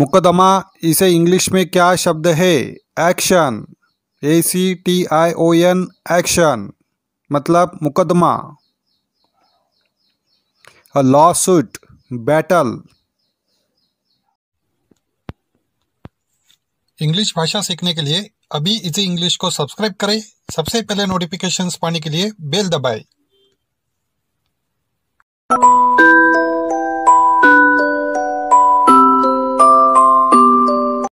मुकदमा इसे इंग्लिश में क्या शब्द है action A C T I O N action मतलब मुकदमा लॉ सूट बैटल इंग्लिश भाषा सीखने के लिए अभी इसी इंग्लिश को सब्सक्राइब करें सबसे पहले नोटिफिकेशंस पाने के लिए बेल दबाएं